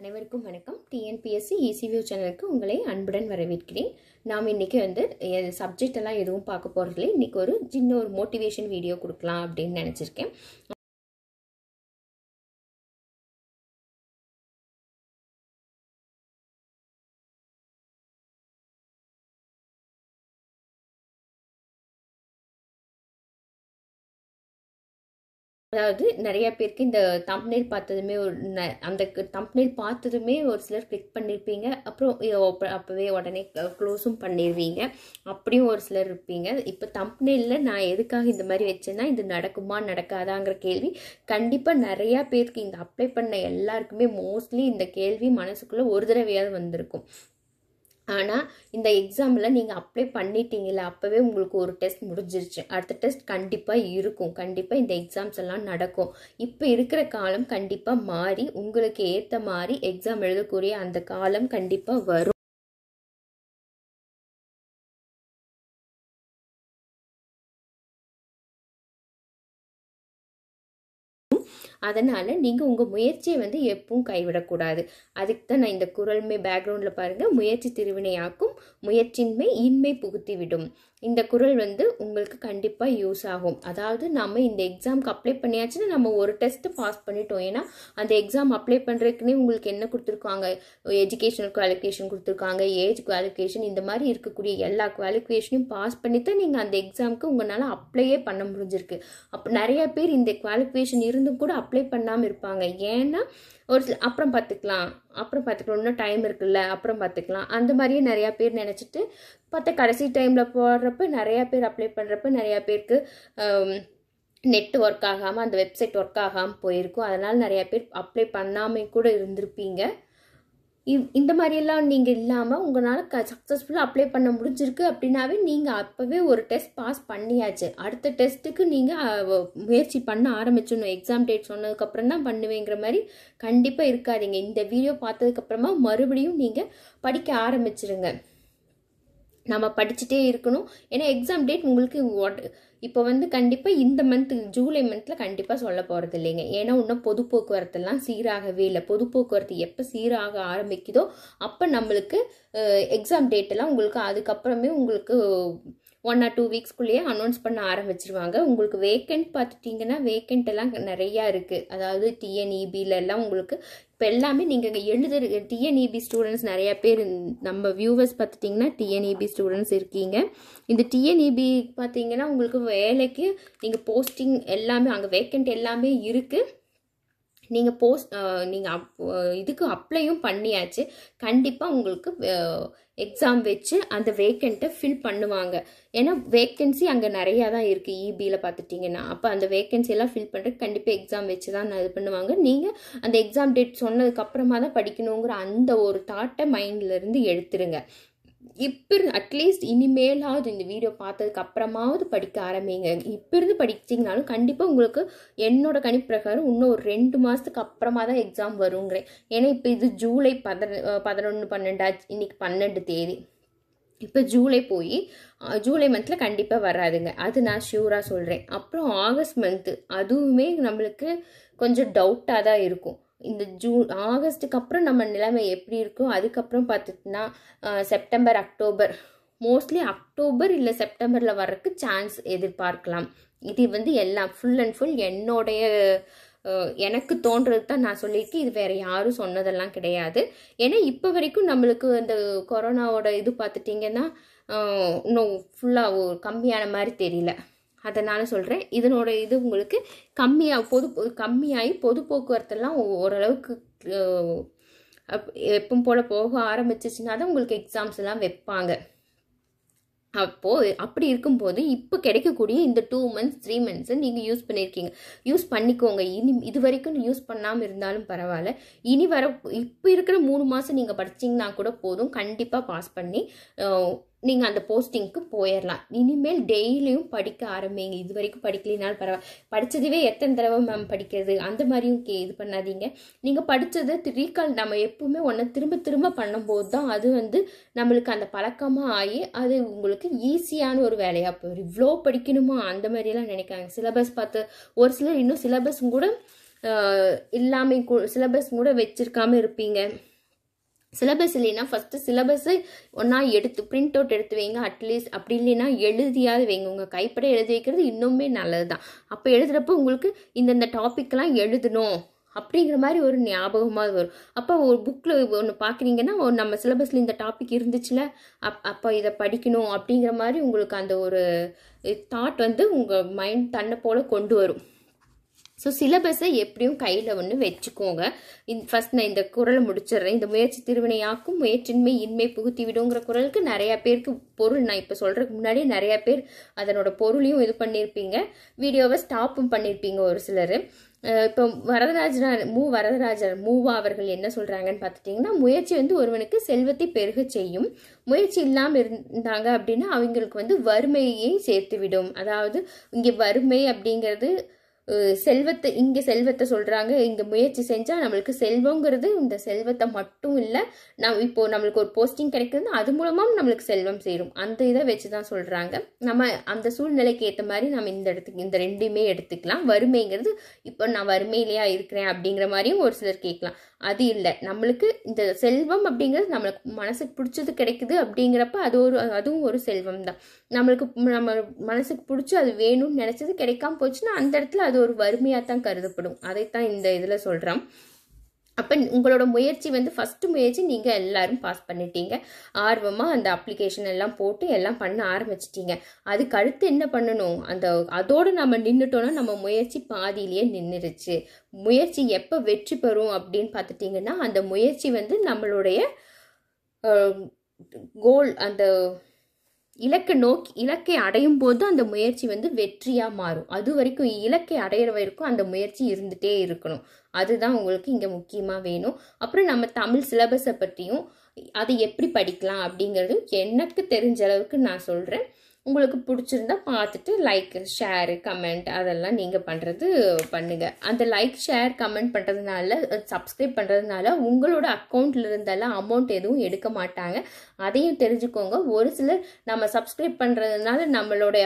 அனைவருக்கும் வணக்கம் TNPSC இசிவியூ e சேனலுக்கு உங்களை அன்புடன் வரவேற்கிறேன் நாம் இன்றைக்கி வந்து சப்ஜெக்ட் எல்லாம் எதுவும் பார்க்க போகிறதில்ல இன்றைக்கி ஒரு சின்ன ஒரு மோட்டிவேஷன் வீடியோ கொடுக்கலாம் அப்படின்னு நினச்சிருக்கேன் அதாவது நிறையா பேருக்கு இந்த தம்ப்நெயில் பார்த்ததுமே ஒரு ந அந்த தம்ப்நெயில் பார்த்ததுமே ஒரு சிலர் கிளிக் பண்ணியிருப்பீங்க அப்புறம் அப்போவே உடனே க்ளோஸும் பண்ணிடுவீங்க அப்படியும் ஒரு சிலர் இருப்பீங்க இப்போ தம்ப்நெயிலில் நான் எதுக்காக இந்த மாதிரி வச்சேன்னா இது நடக்குமா நடக்காதாங்கிற கேள்வி கண்டிப்பாக நிறையா பேருக்கு இந்த அப்ளை பண்ண எல்லாருக்குமே மோஸ்ட்லி இந்த கேள்வி மனசுக்குள்ளே ஒரு தடவையாவது வந்திருக்கும் ஆனால் இந்த எக்ஸாமில் நீங்கள் அப்ளை பண்ணிட்டீங்களா அப்போவே உங்களுக்கு ஒரு டெஸ்ட் முடிஞ்சிருச்சு அடுத்த டெஸ்ட் கண்டிப்பாக இருக்கும் கண்டிப்பாக இந்த எக்ஸாம்ஸ் எல்லாம் நடக்கும் இப்போ இருக்கிற காலம் கண்டிப்பாக மாறி உங்களுக்கு ஏற்ற மாதிரி எக்ஸாம் எழுதக்கூடிய அந்த காலம் கண்டிப்பாக வரும் அதனால் நீங்கள் உங்கள் முயற்சியை வந்து எப்பவும் கைவிடக்கூடாது அதுக்கு தான் நான் இந்த குரல்மை பேக்ரவுண்டில் பாருங்கள் முயற்சி திருவினையாக்கும் முயற்சியின்மை இன்மை புகுத்தி விடும் இந்த குரல் வந்து உங்களுக்கு கண்டிப்பாக யூஸ் ஆகும் அதாவது நம்ம இந்த எக்ஸாம்க்கு அப்ளை பண்ணியாச்சுன்னா நம்ம ஒரு டெஸ்ட்டு பாஸ் பண்ணிட்டோம் ஏன்னா அந்த எக்ஸாம் அப்ளை பண்ணுறதுக்குன்னே உங்களுக்கு என்ன கொடுத்துருக்காங்க எஜுகேஷனல் குவாலிஃபிகேஷன் கொடுத்துருக்காங்க ஏஜ் குவாலிஃபிகேஷன் இந்த மாதிரி இருக்கக்கூடிய எல்லா குவாலிஃபிகேஷனையும் பாஸ் பண்ணி தான் நீங்கள் அந்த எக்ஸாமுக்கு உங்களால் அப்ளையே பண்ண முடிஞ்சிருக்கு அப்போ நிறைய பேர் இந்த குவாலிஃபிகேஷன் இருந்தும் கூட அப்ளை பண்ணாமல் இருப்பாங்க ஏன்னா ஒரு அப்புறம் பார்த்துக்கலாம் அப்புறம் பார்த்துக்கலாம் இன்னும் டைம் இருக்குல்ல அப்புறம் பார்த்துக்கலாம் அந்த மாதிரியே நிறையா பேர் நினச்சிட்டு பார்த்தா கடைசி டைமில் போடுறப்ப நிறையா பேர் அப்ளை பண்ணுறப்ப நிறையா பேருக்கு நெட் ஒர்க் ஆகாமல் அந்த வெப்சைட் ஒர்க் ஆகாமல் போயிருக்கும் அதனால் நிறையா பேர் அப்ளை பண்ணாமல் கூட இருந்திருப்பீங்க இவ் இந்த மாதிரியெல்லாம் நீங்கள் இல்லாமல் உங்களால் க சக்ஸஸ்ஃபுல்லாக அப்ளை பண்ண முடிஞ்சிருக்கு அப்படின்னாவே நீங்கள் அப்போவே ஒரு டெஸ்ட் பாஸ் பண்ணியாச்சு அடுத்த டெஸ்ட்டுக்கு நீங்கள் முயற்சி பண்ண ஆரம்பிச்சிடணும் எக்ஸாம் டேட் சொன்னதுக்கப்புறம் தான் பண்ணுவேங்கிற மாதிரி கண்டிப்பாக இருக்காதிங்க இந்த வீடியோ பார்த்ததுக்கப்புறமா மறுபடியும் நீங்கள் படிக்க ஆரம்பிச்சிருங்க நம்ம படிச்சுட்டே இருக்கணும் ஏன்னா எக்ஸாம் டேட் உங்களுக்கு இப்போ வந்து கண்டிப்பாக இந்த மந்த்து ஜூலை மந்தில் கண்டிப்பாக சொல்ல போகிறது இல்லைங்க ஏன்னா இன்னும் பொது போக்குவரத்துலாம் சீராகவே இல்லை பொது போக்குவரத்து எப்போ சீராக ஆரம்பிக்குதோ அப்போ நம்மளுக்கு எக்ஸாம் டேட்டெல்லாம் உங்களுக்கு அதுக்கப்புறமே உங்களுக்கு ஒன் ஆர் டூ வீக்ஸ்க்குள்ளேயே அனௌன்ஸ் பண்ண ஆரம்பிச்சிருவாங்க உங்களுக்கு வேக்கண்ட் பார்த்துட்டிங்கன்னா வேக்கண்ட் எல்லாம் நிறையா இருக்குது அதாவது e எல்லாம் உங்களுக்கு இப்போ எல்லாமே நீங்கள் எழுதுற டிஎன்இபி ஸ்டூடெண்ட்ஸ் நிறையா பேர் நம்ம வியூவர்ஸ் பார்த்துட்டிங்கன்னா டிஎன்இபி ஸ்டூடெண்ட்ஸ் e இருக்கீங்க இந்த டிஎன்இபி e பார்த்தீங்கன்னா உங்களுக்கு வேலைக்கு நீங்கள் போஸ்டிங் எல்லாமே அங்கே வேக்கண்ட் எல்லாமே இருக்குது நீங்கள் போஸ்ட் நீங்கள் அப் இதுக்கு அப்ளையும் பண்ணியாச்சு கண்டிப்பாக உங்களுக்கு எக்ஸாம் வச்சு அந்த வேக்கண்ட்டை ஃபில் பண்ணுவாங்க ஏன்னா வேக்கன்சி அங்கே நிறையா தான் இருக்குது இபியில் e பார்த்துட்டிங்கன்னா அப்போ அந்த வேக்கன்சியெல்லாம் ஃபில் பண்ணுறதுக்கு கண்டிப்பாக எக்ஸாம் வச்சு தான் இது பண்ணுவாங்க நீங்கள் அந்த எக்ஸாம் டேட் சொன்னதுக்கப்புறமா தான் படிக்கணுங்கிற அந்த ஒரு தாட்டை மைண்ட்லேருந்து எடுத்துருங்க இப்போ அட்லீஸ்ட் இனிமேலாவது இந்த வீடியோ பார்த்ததுக்கு அப்புறமாவது படிக்க ஆரம்பிங்க இப்போ இருந்து படிச்சிங்கனாலும் கண்டிப்பாக உங்களுக்கு என்னோட பிரகாரம் இன்னும் ஒரு ரெண்டு மாதத்துக்கு அப்புறமா தான் எக்ஸாம் வருங்கிறேன் ஏன்னா இப்போ இது ஜூலை பதன பதினொன்று பன்னெண்டாச்சு இன்றைக்கி பன்னெண்டு தேதி இப்போ ஜூலை போய் ஜூலை மந்தில் கண்டிப்பாக வராதுங்க அது நான் ஷியூராக சொல்கிறேன் அப்புறம் ஆகஸ்ட் மந்த்து அதுவுமே நம்மளுக்கு கொஞ்சம் டவுட்டாக தான் இருக்கும் இந்த ஜூன் ஆகஸ்ட்டுக்கு அப்புறம் நம்ம நிலைமை எப்படி இருக்கும் அதுக்கப்புறம் பார்த்துட்டுனா செப்டம்பர் அக்டோபர் மோஸ்ட்லி அக்டோபர் இல்லை செப்டம்பரில் வர்றதுக்கு சான்ஸ் எதிர்பார்க்கலாம் இது வந்து எல்லாம் ஃபுல் அண்ட் ஃபுல் என்னுடைய எனக்கு தோன்றது தான் நான் சொல்லியிருக்கேன் இது வேறு யாரும் சொன்னதெல்லாம் கிடையாது ஏன்னா இப்போ வரைக்கும் நம்மளுக்கு இந்த கொரோனாவோட இது பார்த்துட்டிங்கன்னா இன்னும் ஃபுல்லாக கம்மியான மாதிரி தெரியல அதனால் சொல்கிறேன் இதனோட இது உங்களுக்கு கம்மியாக பொது கம்மியாகி பொது போக்குவரத்தெல்லாம் ஓரளவுக்கு எப்பவும் போல் போக ஆரம்பிச்சிச்சுன்னா தான் உங்களுக்கு எக்ஸாம்ஸ் எல்லாம் வைப்பாங்க அப்போது அப்படி இருக்கும்போது இப்போ கிடைக்கக்கூடிய இந்த டூ மந்த்ஸ் த்ரீ மந்த்ஸை நீங்கள் யூஸ் பண்ணியிருக்கீங்க யூஸ் பண்ணிக்கோங்க இனி இது வரைக்கும் யூஸ் பண்ணாமல் இருந்தாலும் பரவாயில்ல இனி வர இப்போ இருக்கிற மூணு மாதம் நீங்கள் படிச்சிங்கன்னா கூட போதும் கண்டிப்பாக பாஸ் பண்ணி நீங்கள் அந்த போஸ்டிங்க்கு போயிடலாம் இனிமேல் டெய்லியும் படிக்க ஆரம்பிங்க இது வரைக்கும் படிக்கலினாலும் பரவாயில்ல படித்ததுவே எத்தனை தடவை மேம் படிக்கிறது அந்த மாதிரியும் கே இது பண்ணாதீங்க நீங்கள் படித்ததை ரீகால் நம்ம எப்பவுமே ஒன்றை திரும்ப திரும்ப பண்ணும்போது தான் அது வந்து நம்மளுக்கு அந்த பழக்கமாக ஆகி அது உங்களுக்கு ஈஸியான ஒரு வேலையாக போயிடும் இவ்வளோ படிக்கணுமா அந்த மாதிரியெல்லாம் நினைக்காங்க சிலபஸ் பார்த்து ஒரு சிலர் இன்னும் சிலபஸும் கூட இல்லாமல் சிலபஸ் கூட வச்சிருக்காமல் இருப்பீங்க சிலபஸ் இல்லைன்னா ஃபஸ்ட்டு சிலபஸ்ஸு ஒன்றா எடுத்து பிரிண்ட் அவுட் எடுத்து வைங்க அட்லீஸ்ட் அப்படி இல்லைன்னா எழுதியாவது வைங்க உங்கள் கைப்பட எழுதி வைக்கிறது இன்னுமே நல்லது தான் அப்போ எழுதுகிறப்போ உங்களுக்கு இந்தந்த டாப்பிக்கெலாம் எழுதணும் அப்படிங்கிற மாதிரி ஒரு ஞாபகமாக வரும் அப்போ ஒரு புக்கில் ஒன்று பார்க்குறீங்கன்னா நம்ம சிலபஸில் இந்த டாபிக் இருந்துச்சுல அப் அப்போ இதை படிக்கணும் அப்படிங்கிற மாதிரி உங்களுக்கு அந்த ஒரு தாட் வந்து உங்கள் மைண்ட் தன்னை போல் கொண்டு வரும் ஸோ சிலபஸை எப்படியும் கையில் ஒன்று வச்சுக்கோங்க இந்த ஃபஸ்ட் நான் இந்த குரலை முடிச்சிடுறேன் இந்த முயற்சி திருவினையாக்கும் முயற்சின்மை இன்மை புகுத்தி விடுங்கிற குரலுக்கு நிறையா பேருக்கு பொருள் நான் இப்போ சொல்கிறதுக்கு முன்னாடி நிறையா பேர் அதனோட பொருளையும் இது பண்ணியிருப்பீங்க வீடியோவை ஸ்டாப்பும் பண்ணியிருப்பீங்க ஒரு சிலர் இப்போ வரதராஜரா மூ வரதராஜர் மூவா அவர்கள் என்ன சொல்கிறாங்கன்னு பார்த்துட்டிங்கன்னா முயற்சி வந்து ஒருவனுக்கு செல்வத்தை பெருக செய்யும் முயற்சி இல்லாமல் இருந்தாங்க அப்படின்னா அவங்களுக்கு வந்து வறுமையை சேர்த்து விடும் அதாவது இங்கே வறுமை அப்படிங்கிறது செல்வத்தை இங்கே செல்வத்தை சொல்கிறாங்க இங்கே முயற்சி செஞ்சால் நம்மளுக்கு செல்வங்கிறது இந்த செல்வத்தை மட்டும் இல்லை நம் இப்போது நம்மளுக்கு ஒரு போஸ்டிங் கிடைக்குதுன்னா அது மூலமாக நம்மளுக்கு செல்வம் சேரும் அந்த இதை வச்சு தான் சொல்கிறாங்க நம்ம அந்த சூழ்நிலைக்கு ஏற்ற மாதிரி நம்ம இந்த இடத்துக்கு இந்த ரெண்டையுமே எடுத்துக்கலாம் வறுமைங்கிறது இப்போ நான் வறுமையிலையா இருக்கிறேன் அப்படிங்கிற மாதிரியும் ஒரு சிலர் கேட்கலாம் அது இல்லை நம்மளுக்கு இந்த செல்வம் அப்படிங்கிறது நம்மளுக்கு மனசுக்கு பிடிச்சது கிடைக்குது அப்படிங்கிறப்ப அது ஒரு அதுவும் ஒரு செல்வம் தான் நம்மளுக்கு நம்ம மனசுக்கு பிடிச்சி அது வேணும்னு நினச்சது கிடைக்காம போச்சுன்னா அந்த இடத்துல அது ஒரு வறுமையாக தான் கருதப்படும் அதைத்தான் இந்த இதில் சொல்கிறோம் அப்போ உங்களோட முயற்சி வந்து ஃபஸ்ட்டு முயற்சி நீங்கள் எல்லாரும் பாஸ் பண்ணிட்டீங்க ஆர்வமாக அந்த அப்ளிகேஷன் எல்லாம் போட்டு எல்லாம் பண்ண ஆரம்பிச்சிட்டிங்க அதுக்கு அடுத்து என்ன பண்ணணும் அந்த அதோடு நம்ம நின்றுட்டோன்னா நம்ம முயற்சி பாதியிலேயே நின்றுருச்சு முயற்சி எப்போ வெற்றி பெறும் அப்படின்னு பார்த்துட்டிங்கன்னா அந்த முயற்சி வந்து நம்மளுடைய கோல் அந்த இலக்கை நோக்கி இலக்கை அடையும் போது அந்த முயற்சி வந்து வெற்றியாக மாறும் அது வரைக்கும் இலக்கை அடையிற வரைக்கும் அந்த முயற்சி இருந்துகிட்டே இருக்கணும் அதுதான் உங்களுக்கு இங்கே முக்கியமாக வேணும் அப்புறம் நம்ம தமிழ் சிலபஸை பற்றியும் அதை எப்படி படிக்கலாம் அப்படிங்கிறது எனக்கு தெரிஞ்ச அளவுக்கு நான் சொல்கிறேன் உங்களுக்கு பிடிச்சிருந்தா பார்த்துட்டு லைக் ஷேரு கமெண்ட் அதெல்லாம் நீங்கள் பண்ணுறது பண்ணுங்கள் அந்த லைக் ஷேர் கமெண்ட் பண்ணுறதுனால சப்ஸ்கிரைப் பண்ணுறதுனால உங்களோட அக்கௌண்ட்டில் இருந்தெல்லாம் அமௌண்ட் எதுவும் எடுக்க மாட்டாங்க அதையும் தெரிஞ்சுக்கோங்க ஒரு சிலர் நம்ம சப்ஸ்கிரைப் பண்ணுறதுனால நம்மளுடைய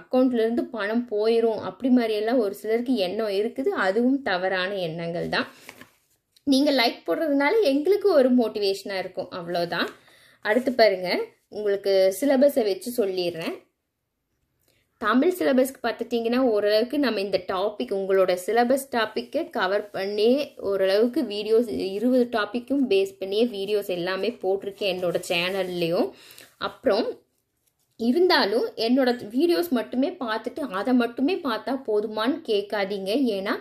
அக்கௌண்ட்லேருந்து பணம் போயிடும் அப்படி மாதிரியெல்லாம் ஒரு சிலருக்கு எண்ணம் இருக்குது அதுவும் தவறான எண்ணங்கள் தான் நீங்கள் லைக் போடுறதுனால எங்களுக்கு ஒரு மோட்டிவேஷனாக இருக்கும் அவ்வளோதான் அடுத்து பாருங்கள் உங்களுக்கு சிலபஸை வச்சு சொல்லிடுறேன் தமிழ் சிலபஸ்க்கு பார்த்துட்டிங்கன்னா ஓரளவுக்கு நம்ம இந்த டாபிக் உங்களோட சிலபஸ் டாப்பிக்கை கவர் பண்ணி ஓரளவுக்கு வீடியோஸ் இருபது டாப்பிக்கும் பேஸ் பண்ணியே வீடியோஸ் எல்லாமே போட்டிருக்கேன் என்னோட சேனல்லையும் அப்புறம் இருந்தாலும் என்னோட வீடியோஸ் மட்டுமே பார்த்துட்டு அதை மட்டுமே பார்த்தா போதுமான்னு கேட்காதீங்க ஏன்னா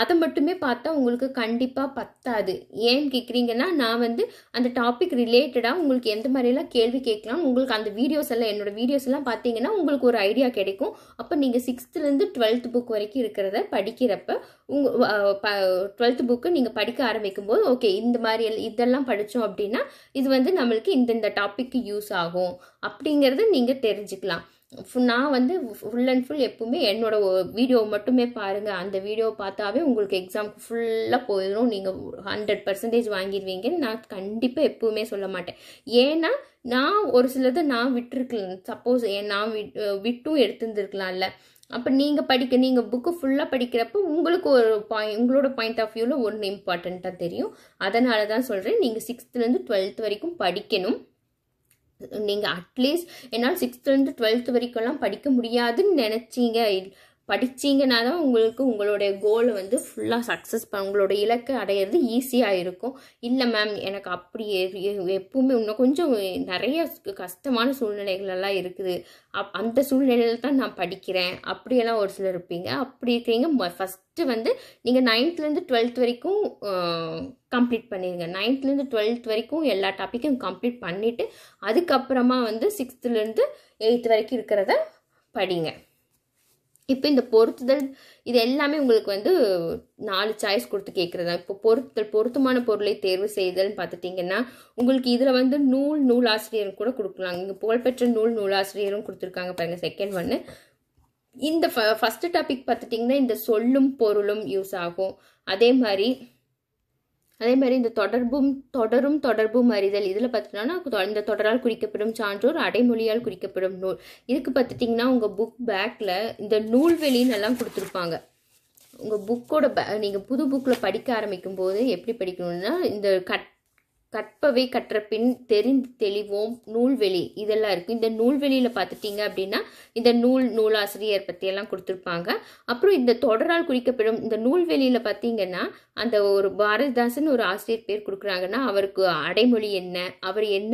அதை மட்டுமே பார்த்தா உங்களுக்கு கண்டிப்பாக பத்தாது ஏன்னு கேட்குறீங்கன்னா நான் வந்து அந்த டாபிக் ரிலேட்டடாக உங்களுக்கு எந்த மாதிரிலாம் கேள்வி கேட்கலாம் உங்களுக்கு அந்த வீடியோஸ் எல்லாம் என்னோட வீடியோஸ் எல்லாம் பார்த்தீங்கன்னா உங்களுக்கு ஒரு ஐடியா கிடைக்கும் அப்போ நீங்கள் சிக்ஸ்த்துலேருந்து டுவெல்த் புக் வரைக்கும் இருக்கிறத படிக்கிறப்ப உங்கள் டுவெல்த் புக்கு நீங்கள் படிக்க ஆரம்பிக்கும் போது ஓகே இந்த மாதிரி இதெல்லாம் படித்தோம் அப்படின்னா இது வந்து நம்மளுக்கு இந்தந்த டாப்பிக்கு யூஸ் ஆகும் அப்படிங்கிறத நீங்கள் தெரிஞ்சுக்கலாம் நான் வந்து ஃபுல் அண்ட் ஃபுல் எப்பவுமே என்னோட வீடியோ மட்டுமே பாருங்கள் அந்த வீடியோ பார்த்தாவே உங்களுக்கு எக்ஸாம் ஃபுல்லாக போயிடும் நீங்கள் ஹண்ட்ரட் பர்சன்டேஜ் வாங்கிடுவீங்கன்னு நான் கண்டிப்பாக எப்பவுமே சொல்ல மாட்டேன் ஏன்னா நான் ஒரு சிலதை நான் விட்டுருக்கலாம் சப்போஸ் நான் விட்டும் எடுத்துருந்துருக்கலாம்ல அப்போ நீங்கள் படிக்க நீங்கள் புக்கு ஃபுல்லாக படிக்கிறப்போ உங்களுக்கு ஒரு பாயிண்ட் உங்களோட பாயிண்ட் ஆஃப் வியூவில் ஒன்று இம்பார்ட்டண்ட்டாக தெரியும் அதனால தான் சொல்கிறேன் நீங்கள் சிக்ஸ்த்துலேருந்து டுவெல்த் வரைக்கும் படிக்கணும் நீங்கள் அட்லீஸ்ட் என்னால் சிக்ஸ்த்லேருந்து டுவெல்த் வரைக்கும்லாம் படிக்க முடியாதுன்னு நினச்சிங்க படிச்சிங்கன்னா தான் உங்களுக்கு உங்களுடைய கோலை வந்து ஃபுல்லாக சக்ஸஸ் பண்ண உங்களோட இலக்கை அடையிறது ஈஸியாக இருக்கும் இல்லை மேம் எனக்கு அப்படி எப்பவுமே இன்னும் கொஞ்சம் நிறைய கஷ்டமான சூழ்நிலைகளெல்லாம் இருக்குது அப் அந்த சூழ்நிலையில் தான் நான் படிக்கிறேன் அப்படியெல்லாம் ஒரு சிலர் இருப்பீங்க அப்படி இருக்கிறீங்க ஃபஸ்ட்டு வந்து நீங்கள் நைன்த்லேருந்து டுவெல்த் வரைக்கும் கம்ப்ளீட் பண்ணிடுங்க நைன்த்லேருந்து டுவெல்த் வரைக்கும் எல்லா டாப்பிக்கும் கம்ப்ளீட் பண்ணிவிட்டு அதுக்கப்புறமா வந்து சிக்ஸ்த்துலேருந்து எயித்து வரைக்கும் இருக்கிறத படிங்க இப்போ இந்த பொருத்துதல் இது எல்லாமே உங்களுக்கு வந்து நாலு சாய்ஸ் கொடுத்து தான் இப்போ பொருத்தல் பொருத்தமான பொருளை தேர்வு செய்தல்னு பார்த்துட்டிங்கன்னா உங்களுக்கு இதில் வந்து நூல் நூல் ஆசிரியரும் கூட கொடுக்கலாம் இங்கே புகழ்பெற்ற நூல் நூலாசிரியரும் கொடுத்துருக்காங்க பாருங்கள் செகண்ட் ஒன்று இந்த ஃபஸ்ட்டு டாபிக் பார்த்துட்டிங்கன்னா இந்த சொல்லும் பொருளும் யூஸ் ஆகும் அதே மாதிரி அதே மாதிரி இந்த தொடர்பும் தொடரும் தொடர்பும் அறிதல் இதில் பார்த்துட்டோன்னா இந்த தொடரால் குறிக்கப்படும் சான்றோர் அடைமொழியால் குறிக்கப்படும் நூல் இதுக்கு பார்த்துட்டிங்கன்னா உங்கள் புக் பேக்கில் இந்த நூல்வெளின்னு எல்லாம் கொடுத்துருப்பாங்க உங்கள் புக்கோட பே நீங்கள் புது புக்கில் படிக்க ஆரம்பிக்கும் போது எப்படி படிக்கணும்னா இந்த கட் கற்பவை கற்ற பின் தெரிந்து தெளிவோம் நூல்வெளி இதெல்லாம் இருக்கும் இந்த நூல்வெளியில் பார்த்துட்டிங்க அப்படின்னா இந்த நூல் நூலாசிரியர் பற்றியெல்லாம் கொடுத்துருப்பாங்க அப்புறம் இந்த தொடரால் குறிக்கப்படும் இந்த நூல்வெளியில் பார்த்தீங்கன்னா அந்த ஒரு பாரதிதாசன் ஒரு ஆசிரியர் பேர் கொடுக்குறாங்கன்னா அவருக்கு அடைமொழி என்ன அவர் என்ன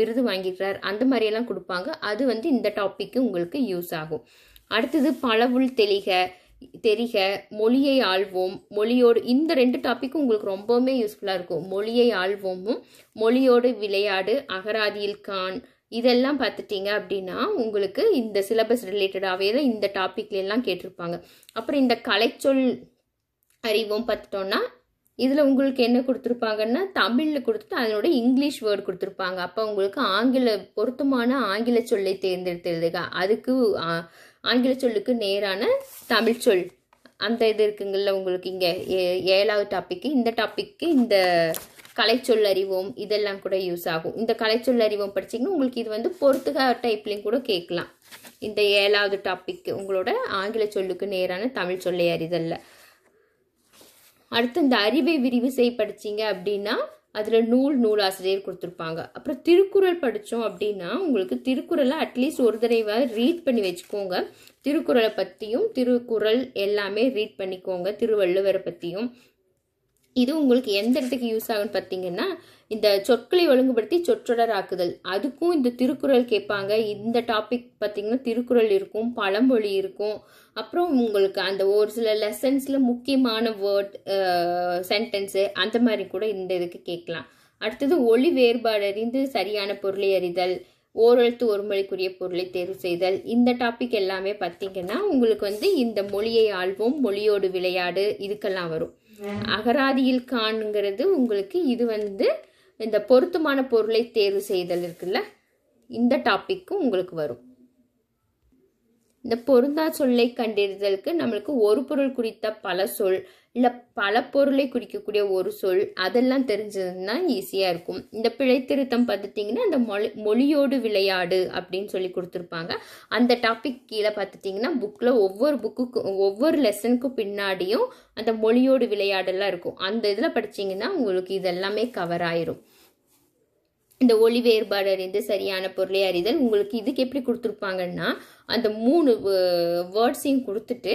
விருது வாங்கிக்கிறார் அந்த மாதிரியெல்லாம் கொடுப்பாங்க அது வந்து இந்த டாப்பிக்கு உங்களுக்கு யூஸ் ஆகும் அடுத்தது பழவுள் தெளிக தெரிக மொழியை ஆழ்வோம் மொழியோடு இந்த ரெண்டு டாப்பிக்கும் உங்களுக்கு ரொம்பவுமே யூஸ்ஃபுல்லாக இருக்கும் மொழியை ஆழ்வோமும் மொழியோடு விளையாடு அகராதியில் கான் இதெல்லாம் பார்த்துட்டிங்க அப்படின்னா உங்களுக்கு இந்த சிலபஸ் ரிலேட்டடாகவே தான் இந்த டாப்பிக்லாம் கேட்டிருப்பாங்க அப்புறம் இந்த கலைச்சொல் அறிவும் பார்த்துட்டோன்னா இதில் உங்களுக்கு என்ன கொடுத்துருப்பாங்கன்னா தமிழில் கொடுத்துட்டு அதனோட இங்கிலீஷ் வேர்டு கொடுத்துருப்பாங்க அப்போ உங்களுக்கு ஆங்கில பொருத்தமான ஆங்கில சொல்லை தேர்ந்தெடுத்துருதுக்கா அதுக்கு ஆங்கில சொல்லுக்கு நேரான தமிழ் சொல் அந்த இது இருக்குங்கள்ல உங்களுக்கு இங்கே ஏழாவது டாப்பிக்கு இந்த டாப்பிக்கு இந்த கலைச்சொல் அறிவோம் இதெல்லாம் கூட யூஸ் ஆகும் இந்த கலைச்சொல் அறிவோம் படிச்சிங்கன்னா உங்களுக்கு இது வந்து பொறுத்துக டைப்லேயும் கூட கேட்கலாம் இந்த ஏழாவது டாப்பிக்கு உங்களோட ஆங்கில சொல்லுக்கு நேரான தமிழ் சொல்லை அறிதல்ல அடுத்து இந்த அறிவை விரிவு செய் படிச்சிங்க அப்படின்னா அதில் நூல் நூல் ஆசிரியர் கொடுத்துருப்பாங்க அப்புறம் திருக்குறள் படித்தோம் அப்படின்னா உங்களுக்கு திருக்குறளை அட்லீஸ்ட் ஒரு தடவை ரீட் பண்ணி வச்சுக்கோங்க திருக்குறளை பற்றியும் திருக்குறள் எல்லாமே ரீட் பண்ணிக்கோங்க திருவள்ளுவரை பற்றியும் இது உங்களுக்கு எந்த இடத்துக்கு யூஸ் ஆகும்னு பார்த்தீங்கன்னா இந்த சொற்களை ஒழுங்குபடுத்தி சொற்றொடர் ஆக்குதல் அதுக்கும் இந்த திருக்குறள் கேட்பாங்க இந்த டாபிக் பார்த்தீங்கன்னா திருக்குறள் இருக்கும் பழமொழி இருக்கும் அப்புறம் உங்களுக்கு அந்த ஒரு சில லெசன்ஸில் முக்கியமான வேர்ட் சென்டென்ஸு அந்த மாதிரி கூட இந்த இதுக்கு கேட்கலாம் அடுத்தது ஒளி வேறுபாடு அறிந்து சரியான பொருளை அறிதல் ஓரெழுத்து ஒரு மொழிக்குரிய பொருளை தேர்வு செய்தல் இந்த டாபிக் எல்லாமே பார்த்தீங்கன்னா உங்களுக்கு வந்து இந்த மொழியை ஆழ்வோம் மொழியோடு விளையாடு இதுக்கெல்லாம் வரும் அகராதியில் காணுங்கிறது உங்களுக்கு இது வந்து இந்த பொருத்தமான பொருளை தேர்வு செய்தல் இருக்குல்ல இந்த டாப்பிக்கும் உங்களுக்கு வரும் இந்த பொருந்தா சொல்லை கண்டறிதலுக்கு நம்மளுக்கு ஒரு பொருள் குறித்த பல சொல் இல்லை பல பொருளை குறிக்கக்கூடிய ஒரு சொல் அதெல்லாம் தெரிஞ்சதுன்னா ஈஸியாக இருக்கும் இந்த பிழைத்திருத்தம் பார்த்துட்டிங்கன்னா அந்த மொழி மொழியோடு விளையாடு அப்படின்னு சொல்லி கொடுத்துருப்பாங்க அந்த டாபிக் கீழே பார்த்துட்டிங்கன்னா புக்கில் ஒவ்வொரு புக்குக்கு ஒவ்வொரு லெசனுக்கும் பின்னாடியும் அந்த மொழியோடு விளையாடெல்லாம் இருக்கும் அந்த இதில் படிச்சிங்கன்னா உங்களுக்கு இதெல்லாமே கவர் ஆயிரும் இந்த ஒளி வேறுபாடு அறிந்து சரியான பொருளை அறிதல் உங்களுக்கு இதுக்கு எப்படி கொடுத்துருப்பாங்கன்னா அந்த மூணு வேர்ட்ஸையும் கொடுத்துட்டு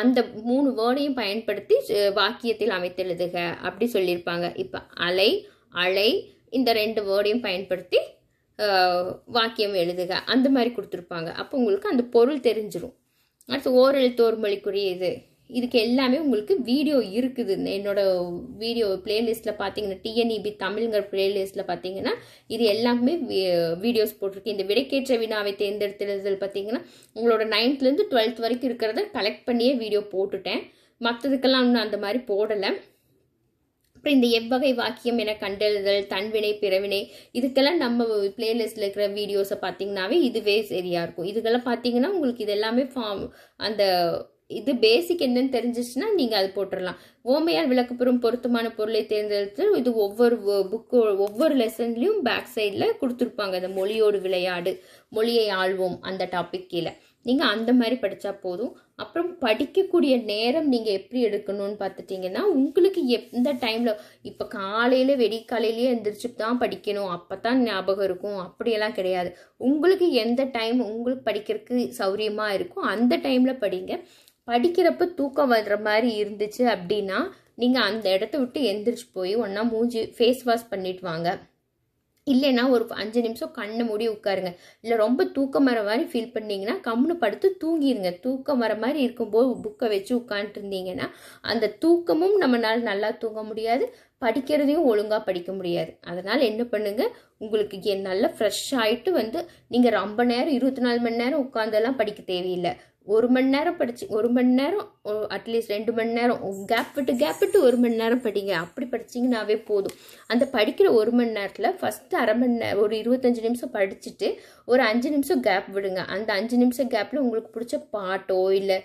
அந்த மூணு வேர்டையும் பயன்படுத்தி வாக்கியத்தில் அமைத்தெழுதுக அப்படி சொல்லியிருப்பாங்க இப்போ அலை அலை இந்த ரெண்டு வேர்டையும் பயன்படுத்தி வாக்கியம் எழுதுக அந்த மாதிரி கொடுத்துருப்பாங்க அப்போ உங்களுக்கு அந்த பொருள் தெரிஞ்சிடும் அடுத்து ஓரெழுத்தோர் மொழிக்குரிய இது இதுக்கு எல்லாமே உங்களுக்கு வீடியோ இருக்குது என்னோட வீடியோ பிளேலிஸ்ட்டில் பார்த்தீங்கன்னா டிஎன்இபி e தமிழ்ங்கிற பிளேலிஸ்ட்டில் பார்த்தீங்கன்னா இது எல்லாமே வீடியோஸ் போட்டிருக்கு இந்த விடைக்கேற்ற வினாவை தேர்ந்தெடுத்ததில் பார்த்தீங்கன்னா உங்களோட நைன்த்லேருந்து டுவெல்த் வரைக்கும் இருக்கிறத கலெக்ட் பண்ணியே வீடியோ போட்டுட்டேன் மற்றதுக்கெல்லாம் இன்னும் அந்த மாதிரி போடலை அப்புறம் இந்த எவ்வகை வாக்கியம் என கண்டெழுதல் தன்வினை பிறவினை இதுக்கெல்லாம் நம்ம பிளேலிஸ்டில் இருக்கிற வீடியோஸை பார்த்தீங்கன்னாவே இதுவே சரியாக இருக்கும் இதுக்கெல்லாம் பார்த்தீங்கன்னா உங்களுக்கு இது எல்லாமே ஃபார்ம் அந்த இது பேசிக் என்னன்னு தெரிஞ்சிச்சுன்னா நீங்கள் அது போட்டுடலாம் ஓமையால் விளக்கப்புறம் பொருத்தமான பொருளை தேர்ந்தெடுத்து இது ஒவ்வொரு புக்கு ஒவ்வொரு லெசன்லையும் பேக் சைடில் கொடுத்துருப்பாங்க அந்த மொழியோடு விளையாடு மொழியை ஆழ்வோம் அந்த டாபிக் கீழே நீங்கள் அந்த மாதிரி படித்தா போதும் அப்புறம் படிக்கக்கூடிய நேரம் நீங்கள் எப்படி எடுக்கணும்னு பார்த்துட்டிங்கன்னா உங்களுக்கு எந்த டைமில் இப்போ காலையில் வெடி காலையிலேயே எழுந்திரிச்சு தான் படிக்கணும் அப்போ தான் ஞாபகம் இருக்கும் அப்படியெல்லாம் கிடையாது உங்களுக்கு எந்த டைம் உங்களுக்கு படிக்கிறதுக்கு சௌரியமாக இருக்கும் அந்த டைமில் படிங்க படிக்கிறப்ப தூக்கம் வர்ற மாதிரி இருந்துச்சு அப்படின்னா நீங்கள் அந்த இடத்த விட்டு எந்திரிச்சு போய் ஒன்றா மூஞ்சி ஃபேஸ் வாஷ் பண்ணிட்டு வாங்க இல்லைன்னா ஒரு அஞ்சு நிமிஷம் கண்ணை மூடி உட்காருங்க இல்லை ரொம்ப தூக்கம் வர மாதிரி ஃபீல் பண்ணீங்கன்னா கம்முன்னு படுத்து தூங்கிடுங்க தூக்கம் வர மாதிரி இருக்கும்போது புக்கை வச்சு உட்காந்துட்டு இருந்தீங்கன்னா அந்த தூக்கமும் நம்மளால் நல்லா தூங்க முடியாது படிக்கிறதையும் ஒழுங்காக படிக்க முடியாது அதனால் என்ன பண்ணுங்கள் உங்களுக்கு நல்லா ஃப்ரெஷ் ஆகிட்டு வந்து நீங்கள் ரொம்ப நேரம் இருபத்தி நாலு மணி நேரம் உட்காந்தெல்லாம் படிக்க தேவையில்லை ஒரு மணி நேரம் படிச்சு ஒரு மணி நேரம் அட்லீஸ்ட் ரெண்டு மணி நேரம் கேப் விட்டு கேப் விட்டு ஒரு மணி நேரம் படிங்க அப்படி படிச்சிங்கனாவே போதும் அந்த படிக்கிற ஒரு மணி நேரத்தில் ஃபஸ்ட்டு அரை மணி நேரம் ஒரு இருபத்தஞ்சி நிமிஷம் படிச்சுட்டு ஒரு அஞ்சு நிமிஷம் கேப் விடுங்க அந்த அஞ்சு நிமிஷம் கேப்பில் உங்களுக்கு பிடிச்ச பாட்டோ இல்லை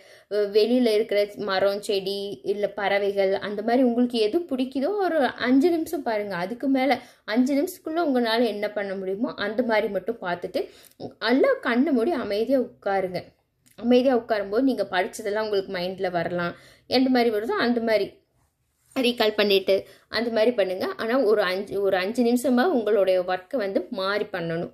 வெளியில் இருக்கிற மரம் செடி இல்லை பறவைகள் அந்த மாதிரி உங்களுக்கு எது பிடிக்குதோ ஒரு அஞ்சு நிமிஷம் பாருங்கள் அதுக்கு மேலே அஞ்சு நிமிஷத்துக்குள்ளே உங்களால் என்ன பண்ண முடியுமோ அந்த மாதிரி மட்டும் பார்த்துட்டு நல்லா கண்ணை மூடி அமைதியாக உட்காருங்க அமைதியாக உட்காரும்போது நீங்கள் படித்ததெல்லாம் உங்களுக்கு மைண்டில் வரலாம் எந்த மாதிரி வருதோ அந்த மாதிரி ரீகால் பண்ணிவிட்டு அந்த மாதிரி பண்ணுங்கள் ஆனால் ஒரு அஞ்சு ஒரு அஞ்சு நிமிஷமாக உங்களுடைய ஒர்க்கை வந்து மாறி பண்ணணும்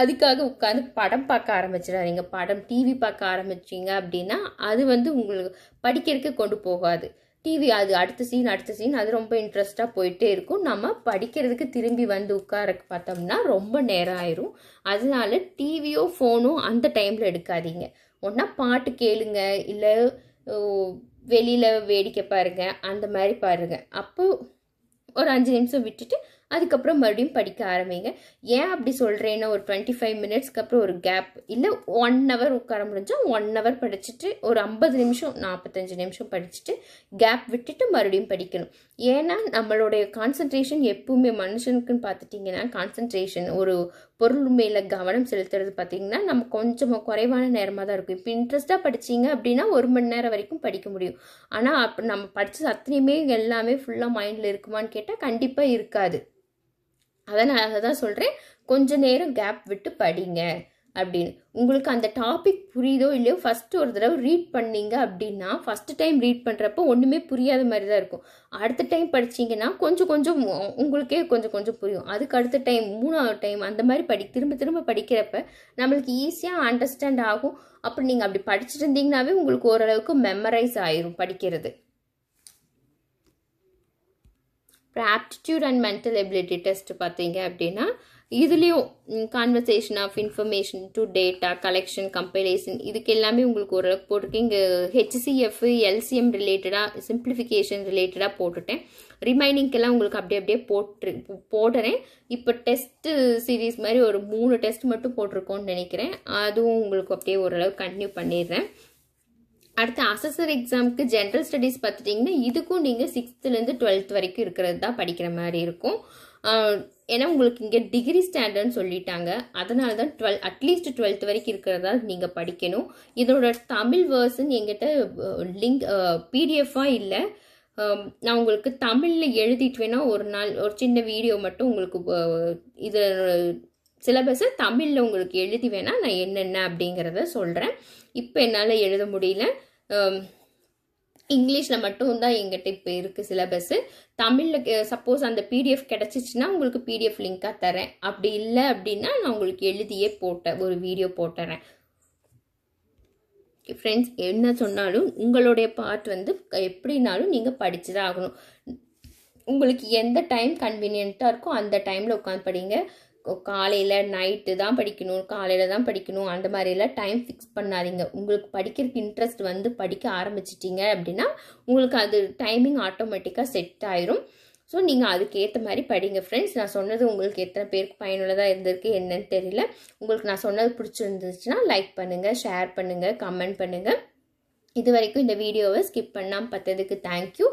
அதுக்காக உட்காந்து படம் பார்க்க ஆரம்பிச்சிடாதீங்க படம் டிவி பார்க்க ஆரம்பிச்சிங்க அப்படின்னா அது வந்து உங்களுக்கு படிக்கிறதுக்கு கொண்டு போகாது டிவி அது அடுத்த சீன் அடுத்த சீன் அது ரொம்ப இன்ட்ரெஸ்ட்டாக போயிட்டே இருக்கும் நம்ம படிக்கிறதுக்கு திரும்பி வந்து உட்கார பார்த்தோம்னா ரொம்ப நேரம் ஆயிரும் அதனால டிவியோ ஃபோனோ அந்த டைமில் எடுக்காதீங்க ஒன்றா பாட்டு கேளுங்க இல்லை வெளியில் வேடிக்கை பாருங்கள் அந்த மாதிரி பாருங்கள் அப்போ ஒரு அஞ்சு நிமிஷம் விட்டுட்டு அதுக்கப்புறம் மறுபடியும் படிக்க ஆரம்பிங்க ஏன் அப்படி சொல்கிறேன்னா ஒரு டுவெண்ட்டி ஃபைவ் மினிட்ஸ்க்கு அப்புறம் ஒரு கேப் இல்லை ஒன் ஹவர் உட்கார முடிஞ்சால் ஒன் ஹவர் படிச்சுட்டு ஒரு ஐம்பது நிமிஷம் நாற்பத்தஞ்சு நிமிஷம் படிச்சுட்டு கேப் விட்டுட்டு மறுபடியும் படிக்கணும் ஏன்னா நம்மளுடைய கான்சன்ட்ரேஷன் எப்பவுமே மனுஷனுக்குன்னு பார்த்துட்டிங்கன்னா கான்சன்ட்ரேஷன் ஒரு பொருள் மேலே கவனம் செலுத்துறது பார்த்தீங்கன்னா நம்ம கொஞ்சம் குறைவான நேரமாக தான் இருக்கும் இப்போ இன்ட்ரெஸ்ட்டாக படிச்சிங்க அப்படின்னா ஒரு மணி நேரம் வரைக்கும் படிக்க முடியும் ஆனால் அப்போ நம்ம படித்தது அத்தனையுமே எல்லாமே ஃபுல்லாக மைண்டில் இருக்குமான்னு கேட்டால் கண்டிப்பாக இருக்காது அதனால் தான் சொல்கிறேன் கொஞ்சம் நேரம் கேப் விட்டு படிங்க அப்படின்னு உங்களுக்கு அந்த டாபிக் புரியுதோ இல்லையோ ஃபஸ்ட்டு ஒரு தடவை ரீட் பண்ணீங்க அப்படின்னா ஃபஸ்ட்டு டைம் ரீட் பண்ணுறப்போ ஒன்றுமே புரியாத மாதிரி தான் இருக்கும் அடுத்த டைம் படிச்சீங்கன்னா கொஞ்சம் கொஞ்சம் உங்களுக்கே கொஞ்சம் கொஞ்சம் புரியும் அதுக்கு அடுத்த டைம் மூணாவது டைம் அந்த மாதிரி படி திரும்ப திரும்ப படிக்கிறப்ப நம்மளுக்கு ஈஸியாக அண்டர்ஸ்டாண்ட் ஆகும் அப்படி நீங்கள் அப்படி படிச்சுட்டு இருந்தீங்கன்னாவே உங்களுக்கு ஓரளவுக்கு மெமரைஸ் ஆயிரும் படிக்கிறது அப்புறம் aptitude and mental ability test பார்த்தீங்க அப்படின்னா இதுலேயும் conversation of information to data collection compilation இதுக்கு எல்லாமே உங்களுக்கு ஓரளவுக்கு போட்டிருக்கேன் இங்கே ஹெச்சிஎஃப் எல்சிஎம் ரிலேட்டடாக சிம்பிளிஃபிகேஷன் ரிலேட்டடாக போட்டுட்டேன் ரிமைனிங்க்கெல்லாம் உங்களுக்கு அப்படியே அப்படியே போட்டு போடுறேன் இப்போ டெஸ்ட்டு சீரீஸ் மாதிரி ஒரு மூணு டெஸ்ட் மட்டும் போட்டிருக்கோன்னு நினைக்கிறேன் அதுவும் உங்களுக்கு அப்படியே ஓரளவுக்கு கண்டினியூ பண்ணிடுறேன் அடுத்து அசஸர் எக்ஸாமுக்கு ஜென்ரல் ஸ்டடீஸ் பார்த்துட்டிங்கன்னா இதுக்கும் நீங்கள் சிக்ஸ்த்துலேருந்து டுவெல்த் வரைக்கும் இருக்கிறது தான் படிக்கிற மாதிரி இருக்கும் ஏன்னா உங்களுக்கு இங்கே டிகிரி ஸ்டாண்டர்ட்னு சொல்லிட்டாங்க அதனால தான் டுவெல் அட்லீஸ்ட் டுவெல்த் வரைக்கும் இருக்கிறதா நீங்கள் படிக்கணும் இதோட தமிழ் வேர்ஸ்னு எங்கிட்ட லிங்க் பிடிஎஃபாக இல்லை நான் உங்களுக்கு தமிழில் எழுதிட்டு வேணால் ஒரு நாள் ஒரு சின்ன வீடியோ மட்டும் உங்களுக்கு இது சிலபஸை தமிழில் உங்களுக்கு எழுதி வேணால் நான் என்னென்ன அப்படிங்கிறத சொல்கிறேன் இப்போ என்னால் எழுத முடியல இங்கிலீஷில் மட்டும்தான் எங்கிட்ட இப்போ இருக்குது சிலபஸ்ஸு தமிழில் சப்போஸ் அந்த பிடிஎஃப் கிடச்சிச்சின்னா உங்களுக்கு பிடிஎஃப் லிங்க்காக தரேன் அப்படி இல்லை அப்படின்னா நான் உங்களுக்கு எழுதியே போட்டேன் ஒரு வீடியோ போட்டுறேன் ஃப்ரெண்ட்ஸ் என்ன சொன்னாலும் உங்களுடைய பார்ட் வந்து எப்படினாலும் நீங்கள் படித்து தான் ஆகணும் உங்களுக்கு எந்த டைம் கன்வீனியண்ட்டாக இருக்கோ அந்த டைமில் உட்காந்து படிங்க காலையில் நைட்டு தான் படிக்கணும் காலையில் தான் படிக்கணும் அந்த மாதிரிலாம் டைம் ஃபிக்ஸ் பண்ணாதீங்க உங்களுக்கு படிக்கிறதுக்கு இன்ட்ரெஸ்ட் வந்து படிக்க ஆரம்பிச்சிட்டிங்க அப்படின்னா உங்களுக்கு அது டைமிங் ஆட்டோமேட்டிக்காக செட் ஆயிரும் ஸோ நீங்கள் அதுக்கேற்ற மாதிரி படிங்க ஃப்ரெண்ட்ஸ் நான் சொன்னது உங்களுக்கு எத்தனை பேருக்கு பயனுள்ளதாக இருந்திருக்கு என்னன்னு தெரியல உங்களுக்கு நான் சொன்னது பிடிச்சிருந்துச்சுன்னா லைக் பண்ணுங்கள் ஷேர் பண்ணுங்கள் கமெண்ட் பண்ணுங்கள் இது வரைக்கும் இந்த வீடியோவை ஸ்கிப் பண்ணாமல் பார்த்ததுக்கு தேங்க்யூ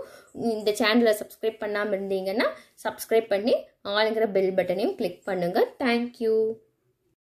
இந்த சேனலை சப்ஸ்கிரைப் பண்ணாமல் இருந்தீங்கன்னா சப்ஸ்கிரைப் பண்ணி ஆளுங்கிற பெல் பட்டனையும் கிளிக் பண்ணுங்கள் தேங்க்யூ